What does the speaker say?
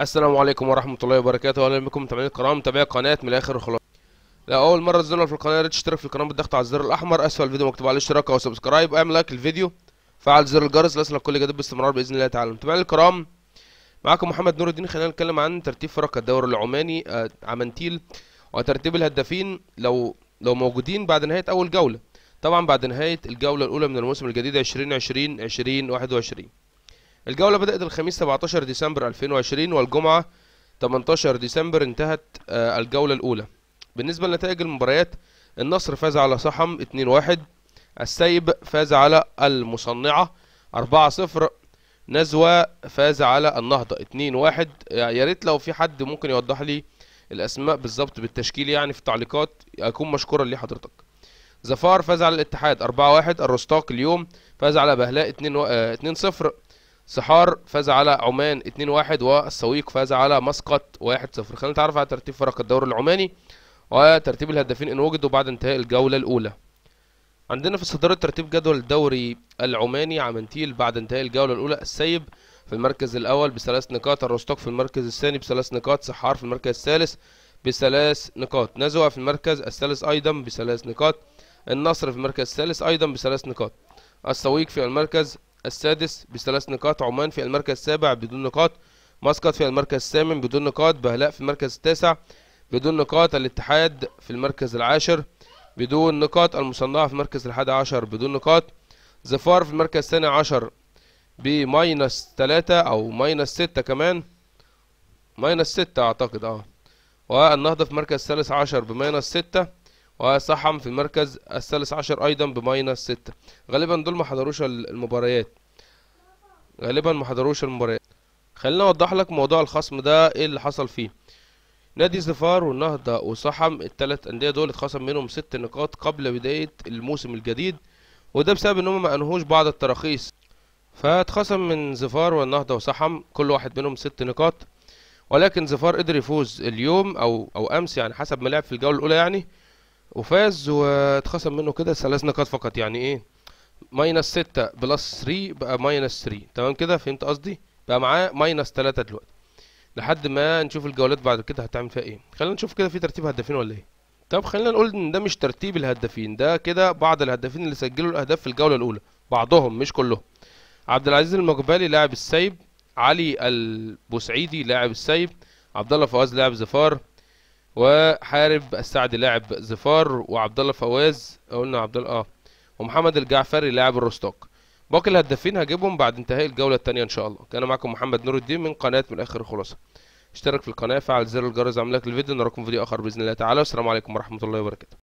السلام عليكم ورحمه الله وبركاته اهلا بكم متابعين الكرام متابعي قناه من الاخر وخلاص لو اول مره تزورنا في القناه يا ريت تشترك في القناه بالضغط على الزر الاحمر اسفل الفيديو مكتوب عليه اشتراك او سبسكرايب اعمل لايك للفيديو فعل زر الجرس ليصلك كل جديد باستمرار باذن الله تعالى متابعين الكرام معاكم محمد نور الدين خلينا نتكلم عن ترتيب فرق الدوري العماني آه، عمانتيل وترتيب الهدافين لو لو موجودين بعد نهايه اول جوله طبعا بعد نهايه الجوله الاولى من الموسم الجديد 2020 2021 الجولة بدأت الخميس 17 ديسمبر 2020 والجمعة 18 ديسمبر انتهت آه، الجولة الأولى بالنسبة لنتائج المباريات النصر فاز على صحم 2-1 السيب فاز على المصنعة 4-0 نزوة فاز على النهضة 2-1 آه، يا ريت لو في حد ممكن يوضح لي الأسماء بالظبط بالتشكيل يعني في التعليقات أكون مشكورا لحضرتك زفار فاز على الاتحاد 4-1 الرستاق اليوم فاز على بهلاء 2-0 سحار فاز على عمان 2-1 والسويق فاز على مسقط 1-0 خلينا نتعرف على ترتيب فرق الدوري العماني وترتيب الهدافين ان وجدوا بعد انتهاء الجوله الاولى عندنا في صدارة ترتيب جدول الدوري العماني عمنتيل بعد انتهاء الجولة الأولى السيب في المركز الأول بثلاث نقاط الروستوك في المركز الثاني بثلاث نقاط سحار في المركز الثالث بثلاث نقاط نزوة في المركز الثالث أيضا بثلاث نقاط النصر في المركز الثالث أيضا بثلاث نقاط السويق في المركز السادس بثلاث نقاط عمان في المركز السابع بدون نقاط مسقط في المركز الثامن بدون نقاط بهلاء في المركز التاسع بدون نقاط الاتحاد في المركز العاشر بدون نقاط المصنعة في المركز الحادي عشر بدون نقاط زفار في المركز الثاني عشر بماينس تلاتة أو ماينس ستة كمان ماينس ستة أعتقد أه والنهضة في المركز الثالث عشر بماينس ستة وصحم في المركز الثالث عشر أيضا بماينس ستة غالبا دول ما حضروش المباريات غالبا ما حضروش المباريات خلينا أوضح لك موضوع الخصم ده إيه اللي حصل فيه نادي زفار والنهضة وصحم التلات أندية دول اتخصم منهم ست نقاط قبل بداية الموسم الجديد وده بسبب إنهم ما أنهوش بعض التراخيص فاتخصم من زفار والنهضة وصحم كل واحد منهم ست نقاط ولكن زفار قدر يفوز اليوم أو أو أمس يعني حسب ما لعب في الجولة الأولى يعني وفاز واتخصم منه كده ثلاث نقاط فقط يعني ايه ماينس 6 بلس 3 بقى ماينس 3 تمام كده فهمت قصدي بقى معاه ماينس 3 دلوقتي لحد ما نشوف الجولات بعد كده هتعمل فيها ايه خلينا نشوف كده في ترتيب هدافين ولا ايه طب خلينا نقول ان ده مش ترتيب الهدافين ده كده بعض الهدافين اللي سجلوا الاهداف في الجوله الاولى بعضهم مش كلهم عبد العزيز المقبالي لاعب السيب علي البوسعيدي لاعب السيب عبد الله فواز لاعب زفار وحارب السعدي لاعب زفار وعبد الله فواز قلنا عبد الله اه ومحمد الجعفري لاعب الروستوك باقي الهدافين هجيبهم بعد انتهاء الجوله الثانيه ان شاء الله كان معكم محمد نور الدين من قناه من اخر خلاصه اشترك في القناه فعل زر الجرس اعمل لك الفيديو نراكم فيديو اخر باذن الله تعالى والسلام عليكم ورحمه الله وبركاته